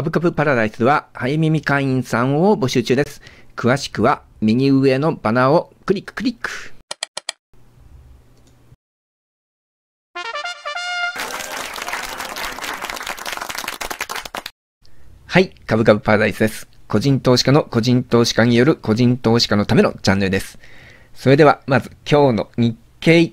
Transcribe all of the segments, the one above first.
株株パラダイスでは、早耳会員さんを募集中です。詳しくは、右上のバナーをクリッククリック。はい、株株パラダイスです。個人投資家の個人投資家による個人投資家のためのチャンネルです。それでは、まず今日の日経。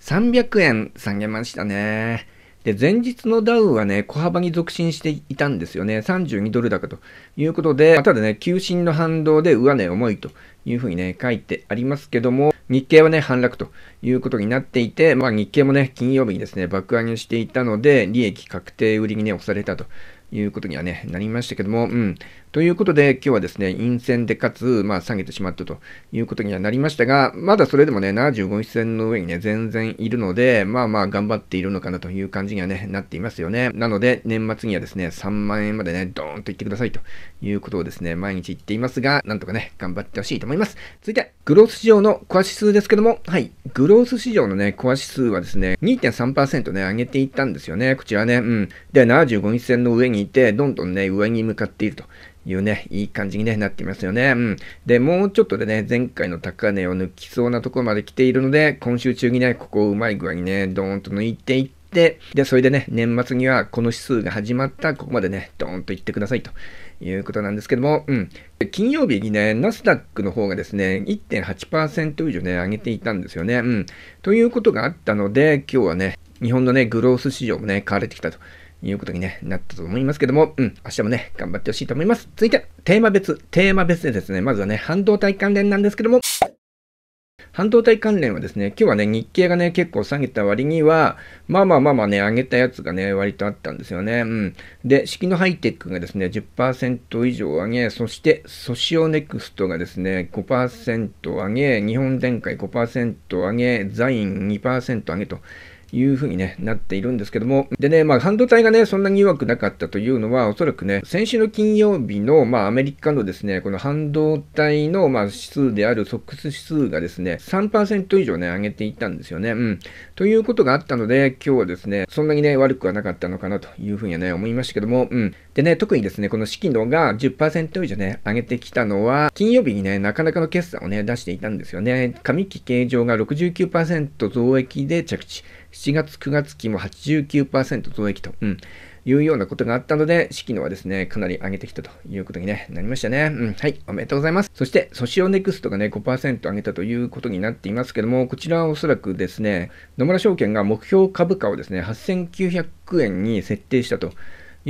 300円下げましたね。で、前日のダウはね、小幅に続伸していたんですよね。32ドル高ということで、まただね、急進の反動で上値、重いというふうにね、書いてありますけども、日経はね、反落ということになっていて、まあ日経もね、金曜日にですね、爆上げしていたので、利益確定売りにね、押されたということにはね、なりましたけども、うん。ということで、今日はですね、陰線でかつ、まあ、下げてしまったということにはなりましたが、まだそれでもね、75日線の上にね、全然いるので、まあまあ、頑張っているのかなという感じにはね、なっていますよね。なので、年末にはですね、3万円までね、ドーンと行ってくださいということをですね、毎日言っていますが、なんとかね、頑張ってほしいと思います。続いて、グロース市場のコア指数ですけども、はい、グロース市場のね、コア指数はですね、2.3%ね、上げていったんですよね。こちらね、うん。で、75日線の上にいて、どんどんね、上に向かっていると。いうね、いい感じに、ね、なってますよね。うん。で、もうちょっとでね、前回の高値を抜きそうなところまで来ているので、今週中にね、ここをうまい具合にね、ドーンと抜いていって、で、それでね、年末にはこの指数が始まった、ここまでね、ドーンといってくださいということなんですけども、うん。金曜日にね、ナスダックの方がですね、1.8%以上ね、上げていたんですよね。うん。ということがあったので、今日はね、日本のね、グロース市場もね、買われてきたと。いうことに、ね、なったと思いますけども、うん、明日もね、頑張ってほしいと思います。続いて、テーマ別、テーマ別でですね、まずはね、半導体関連なんですけども、半導体関連はですね、今日はね、日経がね、結構下げた割には、まあまあまあまあね、上げたやつがね、割とあったんですよね。うん。で、式のハイテックがですね、10%以上上げ、そして、ソシオネクストがですね、5%上げ、日本電解5%上げ、ザイン2%上げと。いうふうに、ね、なっているんですけども、でね、まあ、半導体がね、そんなに弱くなかったというのは、おそらくね、先週の金曜日の、まあ、アメリカのですね、この半導体の、まあ、指数であるソックス指数がですね、3%以上ね、上げていたんですよね。うん。ということがあったので、今日はですね、そんなにね、悪くはなかったのかなというふうにはね、思いましたけども、うん。でね、特にですね、この資金のが10%以上ね、上げてきたのは、金曜日にね、なかなかの決算をね、出していたんですよね。上期形状が69%増益で着地。7月9月期も89%増益と、うん、いうようなことがあったので、資金はですね、かなり上げてきたということに、ね、なりましたね。うん、はい、おめでとうございます。そして、ソシオネクストがね、5%上げたということになっていますけども、こちらはおそらくですね、野村証券が目標株価をですね、8900円に設定したと。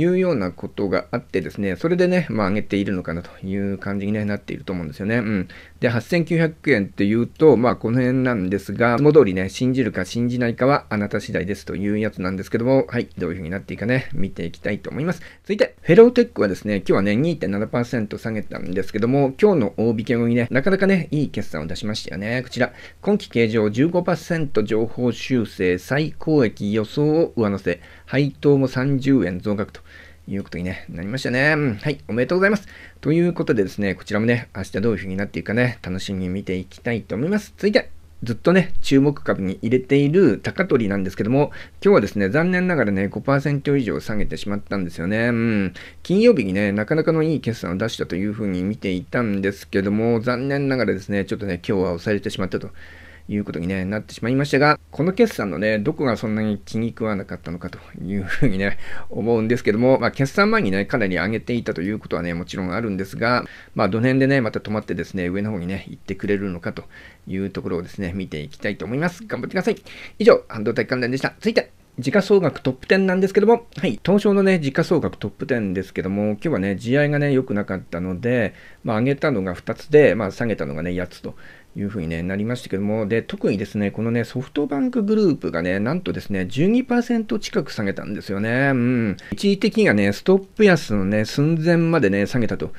いうようなことがあってですね、それでね、まあ上げているのかなという感じに、なっていると思うんですよね。うん。で、8900円っていうと、まあこの辺なんですが、戻りね、信じるか信じないかはあなた次第ですというやつなんですけども、はい、どういう風になっていくかね、見ていきたいと思います。続いて、フェローテックはですね、今日はね、2.7%下げたんですけども、今日の大引け後にね、なかなかね、いい決算を出しましたよね。こちら、今期計上15%情報修正最高益予想を上乗せ、配当も30円増額ということに、ね、なりましたね。はい、おめでとうございます。ということでですね、こちらもね、明日どういう風になっていくかね、楽しみに見ていきたいと思います。続いて、ずっとね、注目株に入れている高取なんですけども、今日はですね、残念ながらね、5%以上下げてしまったんですよね。うん。金曜日にね、なかなかのいい決算を出したというふうに見ていたんですけども、残念ながらですね、ちょっとね、今日は押されてしまったと。いうことに、ね、なってしまいましたが、この決算のね、どこがそんなに気に食わなかったのかというふうにね、思うんですけども、まあ、決算前にね、かなり上げていたということはね、もちろんあるんですが、まあ、どの辺でね、また止まってですね、上の方にね、行ってくれるのかというところをですね、見ていきたいと思います。頑張ってください。以上、半導体関連でした。続いて、時価総額トップ10なんですけども、はい、東証のね、時価総額トップ10ですけども、今日はね、地合いがね、良くなかったので、まあ、上げたのが2つで、まあ、下げたのがね、8つというふうに、ね、なりましたけども、で、特にですね、このね、ソフトバンクグループがね、なんとですね、12%近く下げたんですよね。うん。一時的にはね、ストップ安のね、寸前までね、下げたと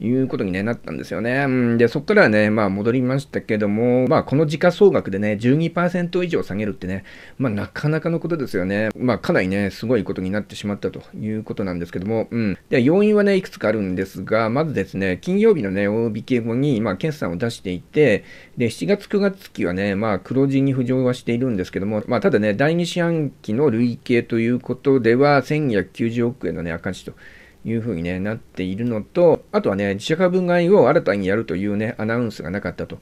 いうことに、ね、なったんですよね。うん、で、そこからはね、まあ戻りましたけども、まあこの時価総額でね、12%以上下げるってね、まあなかなかのことですよね。まあかなりね、すごいことになってしまったということなんですけども、うん。で、要因はね、いくつかあるんですが、まずですね、金曜日のね、大引け後に、まあ決算を出していて、で、7月9月期はね、まあ黒字に浮上はしているんですけども、まあただね、第2四半期の累計ということでは、1190億円のね、赤字と。いうふうに、ね、なっているのと、あとはね、自社株買いを新たにやるというね、アナウンスがなかったと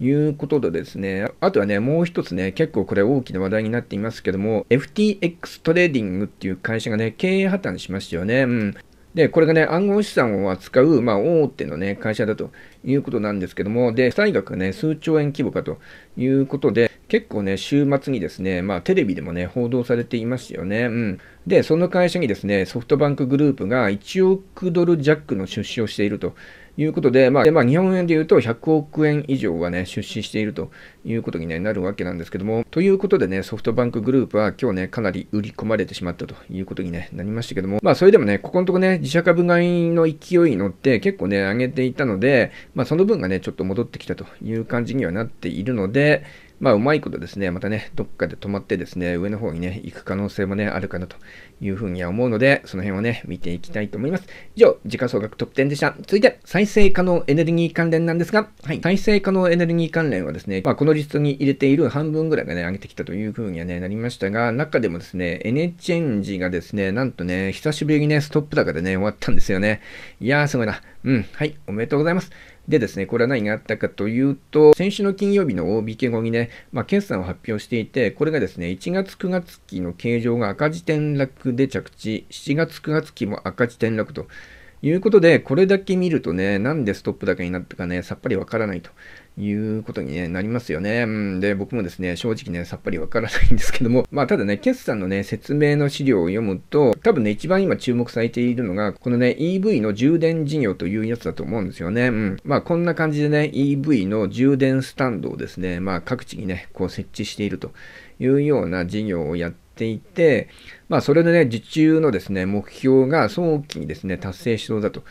いうことでですね、あとはね、もう一つね、結構これ大きな話題になっていますけども、FTX トレーディングっていう会社がね、経営破綻しましたよね。うん。で、これがね、暗号資産を扱う、まあ、大手のね、会社だということなんですけども、で、負債額がね、数兆円規模かということで、結構ね、週末にですね、まあテレビでもね、報道されていますよね。うん。で、その会社にですね、ソフトバンクグループが1億ドル弱の出資をしているということで、まあ、まあ、日本円で言うと100億円以上はね、出資しているということに、ね、なるわけなんですけども、ということでね、ソフトバンクグループは今日ね、かなり売り込まれてしまったということに、ね、なりましたけども、まあ、それでもね、ここのとこね、自社株買いの勢いに乗って結構ね、上げていたので、まあ、その分がね、ちょっと戻ってきたという感じにはなっているので、まあ、うまいことですね、またね、どっかで止まってですね、上の方にね、行く可能性もね、あるかなというふうには思うので、その辺をね、見ていきたいと思います。以上、時価総額トップ10でした。続いて、再生可能エネルギー関連なんですが、はい、再生可能エネルギー関連はですね、まあ、このリストに入れている半分ぐらいがね、上げてきたというふうにはね、なりましたが、中でもですね、エネチェンジがですね、なんとね、久しぶりにね、ストップ高でね、終わったんですよね。いやー、すごいな。うん、はい、おめでとうございます。でですね、これは何があったかというと、先週の金曜日の OBK 後にね、まあ、決算を発表していて、これがですね、1月9月期の形状が赤字転落で着地、7月9月期も赤字転落と、いうことで、これだけ見るとね、なんでストップ高になったかね、さっぱりわからないということに、ね、なりますよね。うん、で、僕もですね、正直ね、さっぱりわからないんですけども、まあ、ただね、決算のね、説明の資料を読むと、多分ね、一番今注目されているのが、このね、EV の充電事業というやつだと思うんですよね。うん。まあ、こんな感じでね、EV の充電スタンドをですね、まあ、各地にね、こう設置しているというような事業をやってていて、まあ、それでね、受注のですね、目標が早期にですね、達成しそうだと。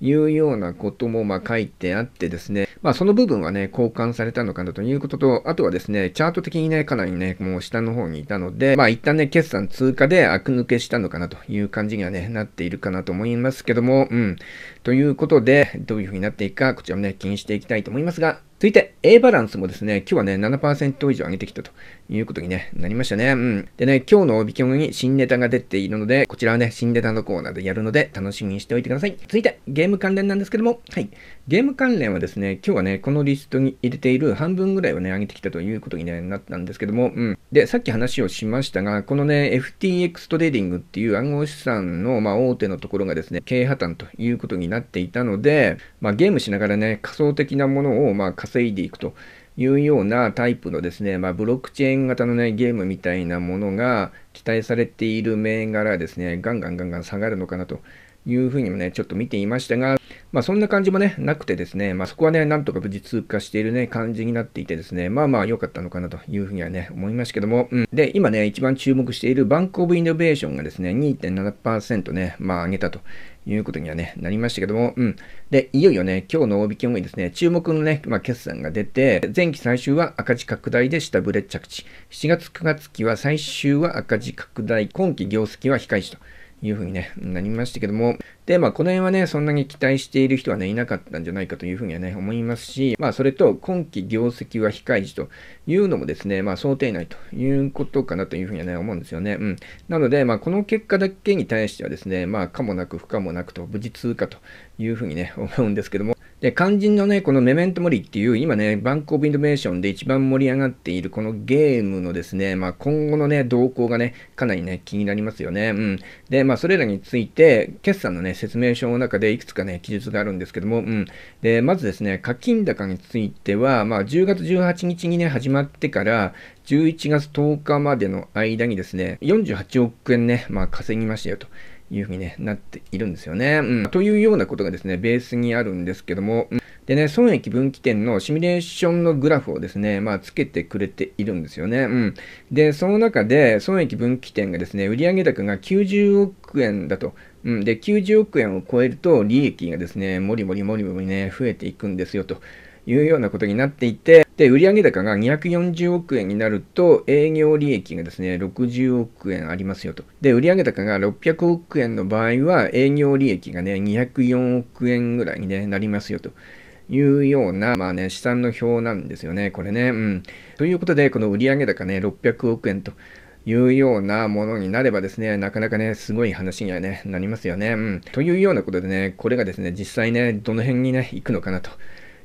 いうようなこともま書いてあってですね、まあ、その部分はね、交換されたのかなということと、あとはですね、チャート的にね、かなりね、もう下の方にいたので、まあ一旦ね、決算通過で悪抜けしたのかなという感じにはね、なっているかなと思いますけども、うん。ということで、どういうふうになっていくか、こちらもね、気にしていきたいと思いますが、続いて、A バランスもですね、今日はね、7%以上上げてきたということに、ね、なりましたね。うん。でね、今日の帯広に新ネタが出ているので、こちらはね、新ネタのコーナーでやるので、楽しみにしておいてください。続いて、ゲーム関連なんですけども、はい。ゲーム関連はですね、今日はね、このリストに入れている半分ぐらいをね、上げてきたということに、ね、なったんですけども、うん。で、さっき話をしましたが、このね、FTX トレーディングっていう暗号資産の、まあ、大手のところがですね、経営破綻ということになっていたので、まあ、ゲームしながらね、仮想的なものを、まあ、稼いでいくと。いうようなタイプのですね、まあ、ブロックチェーン型のね、ゲームみたいなものが期待されている銘柄ですね、ガンガンガンガン下がるのかなというふうにもね、ちょっと見ていましたが、まあそんな感じもね、なくてですね、まあそこはね、なんとか無事通過しているね、感じになっていてですね、まあまあ良かったのかなというふうにはね、思いましたけども、うん。で、今ね、一番注目しているバンクオブイノベーションがですね、2.7%ね、まあ上げたということにはね、なりましたけども、うん。で、いよいよね、今日の大引きもいですね、注目のね、まあ、決算が出て、前期最終は赤字拡大で下振れ着地。7月9月期は最終は赤字拡大、今期業績は控えしと。いうふうに、ね、なりましたけども、で、まあ、この辺はね、そんなに期待している人はね、いなかったんじゃないかというふうにはね、思いますし、まあ、それと、今期業績は非開示というのもですね、まあ、想定内ということかなというふうにはね、思うんですよね。うん。なので、まあ、この結果だけに対してはですね、まあ、かもなく不可もなくと、無事通過というふうにね、思うんですけども、で、肝心のね、このメメントモリっていう、今ね、バンクオブインドメーションで一番盛り上がっているこのゲームのですね、まあ、今後のね、動向がね、かなりね、気になりますよね。うん。で、まあ、それらについて、決算のね、説明書の中でいくつかね、記述があるんですけども、うん。で、まずですね、課金高については、まあ、10月18日にね、始まってから、11月10日までの間にですね、48億円ね、まあ、稼ぎましたよと。いうふうに、ね、なっているんですよね、うん。というようなことがですね、ベースにあるんですけども、うん、でね、損益分岐点のシミュレーションのグラフをですね、まあ、つけてくれているんですよね。うん、で、その中で、損益分岐点がですね、売上高が90億円だと。うん、で、90億円を超えると、利益がですね、もりもりもりもりね、増えていくんですよというようなことになっていて、で、売上高が240億円になると、営業利益がですね、60億円ありますよと。で、売上高が600億円の場合は、営業利益がね、204億円ぐらいに、ね、なりますよと。いうような、まあね、資産の表なんですよね、これね。うん。ということで、この売上高ね、600億円というようなものになればですね、なかなかね、すごい話にはね、なりますよね。うん。というようなことでね、これがですね、実際ね、どの辺にね、行くのかなと。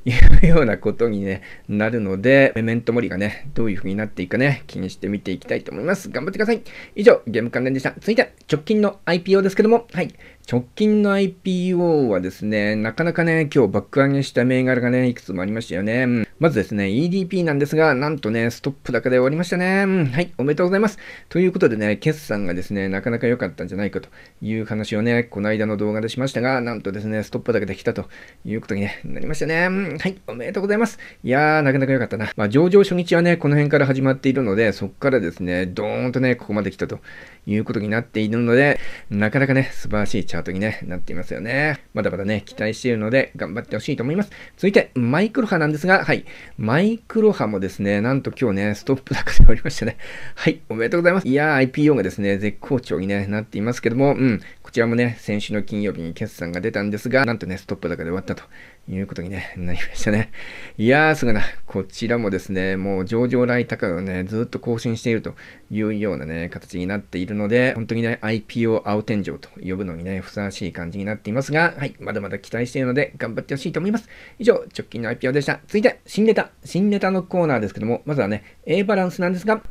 いうようなことに、ね、なるので、メメントモリがね、どういう風になっていくかね、気にして見ていきたいと思います。頑張ってください。以上、ゲーム関連でした。続いて、直近の IPO ですけども、はい。直近の IPO はですね、なかなかね、今日バック上げした銘柄がね、いくつもありましたよね。うんまずですね、EDP なんですが、なんとね、ストップ高で終わりましたね。うん、はい、おめでとうございます。ということでね、決算がですね、なかなか良かったんじゃないかという話をね、この間の動画でしましたが、なんとですね、ストップ高で来たということに、ね、なりましたね。うん、はい、おめでとうございます。いやー、なかなか良かったな。まあ、上場初日はね、この辺から始まっているので、そこからですね、ドーンとね、ここまで来たということになっているので、なかなかね、素晴らしいチャートに、ね、なっていますよね。まだまだね、期待しているので、頑張ってほしいと思います。続いて、マイクロ波なんですが、はい、マイクロ波もですね、なんと今日ね、ストップ高でおりましたね。はい、おめでとうございます。いやー、IPO がですね、絶好調に、ね、なっていますけども、うん、こちらもね、先週の金曜日に決算が出たんですが、なんとね、ストップ高で終わったということに、ね、なりましたね。いやー、すごいな。こちらもですね、もう上場来高をね、ずっと更新しているというようなね、形になっているので、本当にね、IPO 青天井と呼ぶのにね、ふさわしい感じになっていますが、はい、まだまだ期待しているので、頑張ってほしいと思います。以上、直近の IPO でした。続いて、新ネタ、新ネタのコーナーですけども、まずはね、A バランスなんですが、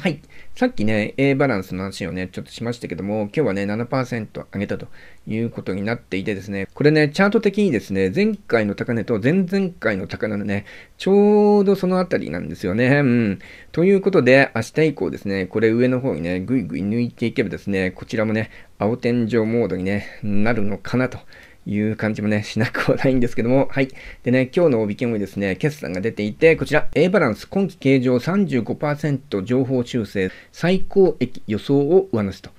はい。さっきね、A バランスの話をね、ちょっとしましたけども、今日はね、7%上げたということになっていてですね、これね、チャート的にですね、前回の高値と前々回の高値のね、ちょうどそのあたりなんですよね。うん。ということで、明日以降ですね、これ上の方にね、ぐいぐい抜いていけばですね、こちらもね、青天井モードに、ね、なるのかなという感じもね、しなくはないんですけども、はい。でね、今日のおびきもですね、決算が出ていて、こちら、A バランス、今期計上35%情報修正、最高益予想を上乗せと。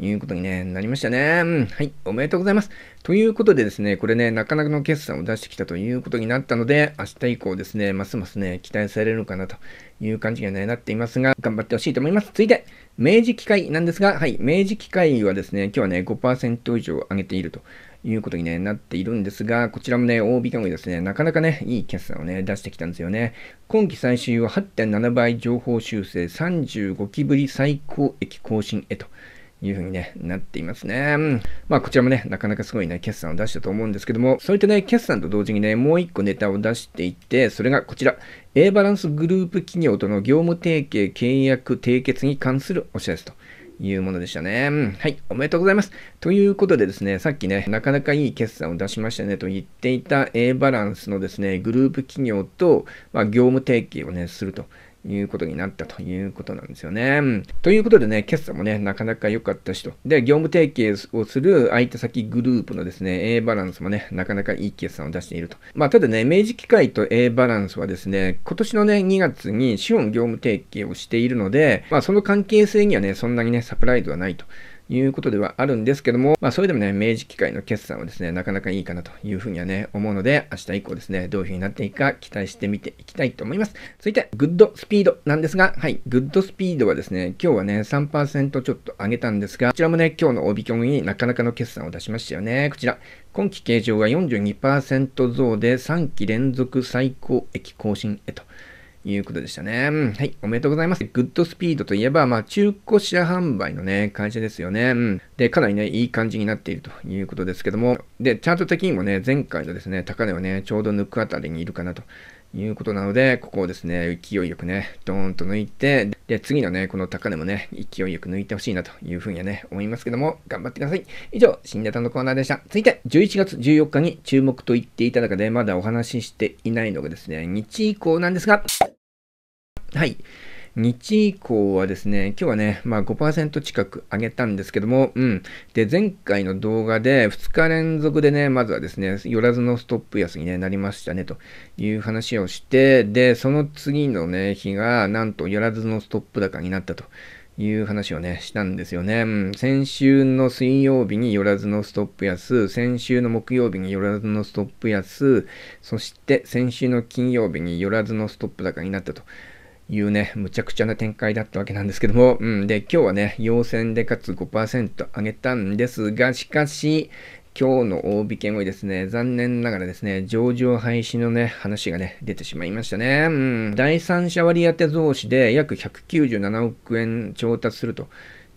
いうことに、ね、なりましたね、うん。はい。おめでとうございます。ということでですね、これね、なかなかの決算を出してきたということになったので、明日以降ですね、ますますね、期待されるのかなという感じに、ね、なっていますが、頑張ってほしいと思います。続いて、明治機械なんですが、はい。明治機械はですね、今日はね、5%以上上げているということに、ね、なっているんですが、こちらもね、OB かもですね、なかなかね、いい決算をね、出してきたんですよね。今期最終は8.7倍情報修正35期ぶり最高益更新へと。いうふうに、ね、なっていますね。うん、まあ、こちらもね、なかなかすごいね、決算を出したと思うんですけども、そういったね、決算と同時にね、もう一個ネタを出していって、それがこちら、A バランスグループ企業との業務提携契約締結に関するお知らせと。いうものでしたね。はい、おめでとうございます。ということでですね、さっきね、なかなかいい決算を出しましたねと言っていた A バランスのですね、グループ企業と、まあ、業務提携をね、すると。いうことになったということなんですよね。ということでね、決算もね、なかなか良かったしと。で、業務提携をする相手先グループのですね、A バランスもね、なかなかいい決算を出していると。まあ、ただね、明治機械と A バランスはですね、今年のね、2月に資本業務提携をしているので、まあ、その関係性にはね、そんなにね、サプライズはないと。いうことではあるんですけども、まあそれでもね、明治機械の決算はですね、なかなかいいかなというふうにはね、思うので、明日以降ですね、どういうふうになっていくか期待してみていきたいと思います。続いて、グッドスピードなんですが、はい、グッドスピードはですね、今日はね、3%ちょっと上げたんですが、こちらもね、今日の帯共になかなかの決算を出しましたよね。こちら、今期形状が42%増で3期連続最高益更新へと。いうことでしたね。はい、おめでとうございます。グッドスピードといえば、まあ、中古車販売のね、会社ですよね。うん。で、かなりね、いい感じになっているということですけども、で、チャート的にもね、前回のですね、高値をね、ちょうど抜くあたりにいるかなと。いうことなので、ここをですね、勢いよくね、ドーンと抜いて、で、次のね、この高値もね、勢いよく抜いてほしいなというふうにはね、思いますけども、頑張ってください。以上、新ネタのコーナーでした。続いて、11月14日に注目と言っていた中で、まだお話ししていないのがですね、日以降なんですが、はい。日以降はですね、今日はね、まあ5%近く上げたんですけども、うん。で、前回の動画で2日連続でね、まずはですね、寄らずのストップ安に、ね、なりましたね、という話をして、で、その次のね、日が、なんと寄らずのストップ高になったと。いう話をね、したんですよね。うん、先週の水曜日によらずのストップ安、先週の木曜日によらずのストップ安、そして先週の金曜日によらずのストップ高になったというね、むちゃくちゃな展開だったわけなんですけども、うん、で、今日はね、陽線でかつ5%上げたんですが、しかし、今日の大引けもですね、残念ながらですね、上場廃止のね、話がね、出てしまいましたね。うん、第三者割当増資で約197億円調達すると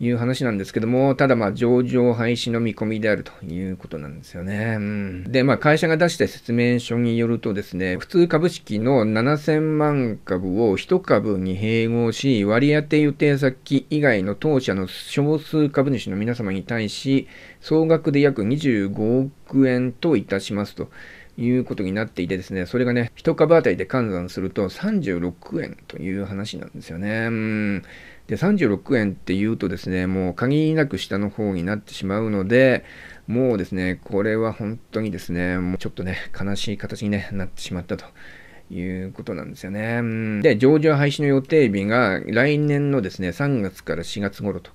いう話なんですけども、ただまあ上場廃止の見込みであるということなんですよね。うん、で、まあ会社が出した説明書によるとですね、普通株式の7000万株を1株に併合し、割当予定先以外の当社の少数株主の皆様に対し、総額で約25億円といたしますと。いうことになっていてですね、それがね、1株当たりで換算すると36円という話なんですよね。うんで36円っていうとですね、もう限りなく下の方になってしまうので、もうですね、これは本当にですね、もうちょっとね、悲しい形に、ね、なってしまったと。いうことなんですよね。で、上場廃止の予定日が来年のですね、3月から4月頃と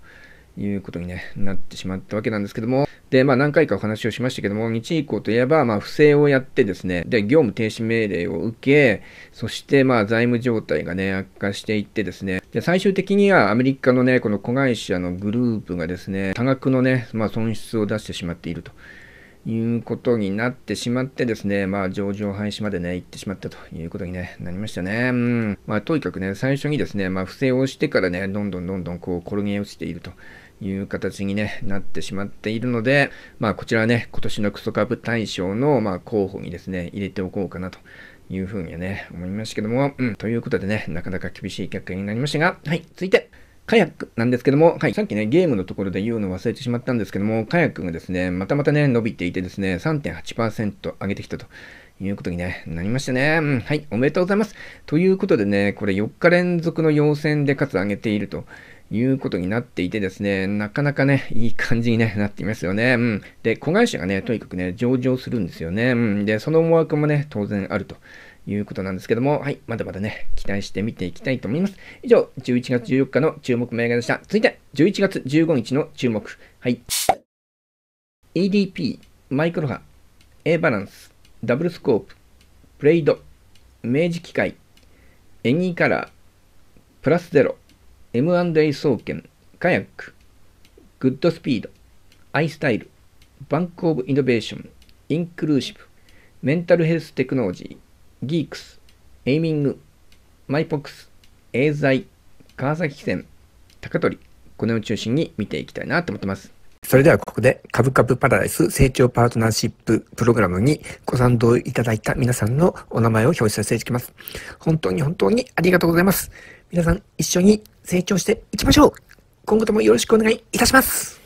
いうことに、ね、なってしまったわけなんですけども、で、まあ、何回かお話をしましたけども、日以降といえば、まあ、不正をやってですね、で、業務停止命令を受け、そして、まあ、財務状態がね、悪化していってですね、で、最終的にはアメリカのね、この子会社のグループがですね、多額のね、まあ、損失を出してしまっていると。いうことになってしまってですね、まあ、上場廃止までね、行ってしまったということに、ね、なりましたね。うん。まあ、とにかくね、最初にですね、まあ、不正をしてからね、どんどんどんどんこう、転げ落ちていると。いう形に、ね、なってしまっているので、まあ、こちらはね、今年のクソ株大賞の、まあ、候補にですね、入れておこうかなというふうにはね、思いましたけども、うん、ということでね、なかなか厳しい結果になりましたが、はい、続いて、カヤックなんですけども、はい、さっきね、ゲームのところで言うの忘れてしまったんですけども、カヤックがですね、またまたね、伸びていてですね、3.8%上げてきたと。いうことに、ね、なりましたね、うん。はい、おめでとうございます。ということでね、これ4日連続の要選でかつ上げているということになっていてですね、なかなかね、いい感じに、ね、なっていますよね。うん。で、子会社がね、とにかくね、上場するんですよね。うん。で、その思惑もね、当然あると。いうことなんですけども、はい、まだまだね、期待して見ていきたいと思います。以上、11月14日の注目銘柄でした。続いて、11月15日の注目。はい。EDP、マイクロ波、A バランス、ダブルスコープ、プレイド、明治機械、エニーカラー、プラスゼロ、M&A 総研、カヤック、グッドスピード、アイスタイル、バンクオブイノベーション、インクルーシブ、メンタルヘルステクノロジー、ギークス、エイミング、マイポックス、エーザイ、川崎汽船、高取、このを中心に見ていきたいなと思ってます。それではここで株ブパラダイス成長パートナーシッププログラムにご賛同いただいた皆さんのお名前を表示させていただきます。本当に本当にありがとうございます。皆さん一緒に成長していきましょう今後ともよろしくお願いいたします